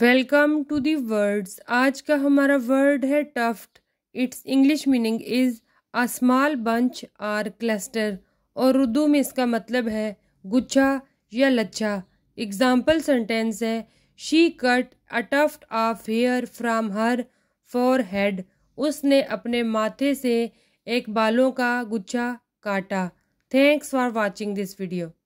welcome to the words आज का हमारा वर्ड है tuft its English meaning is a small bunch or cluster और उर्दू में इसका मतलब है गुच्छा या लच्छा एग्ज़ाम्पल सेंटेंस है she cut a tuft of hair from her forehead उसने अपने माथे से एक बालों का गुच्छा काटा thanks for watching this video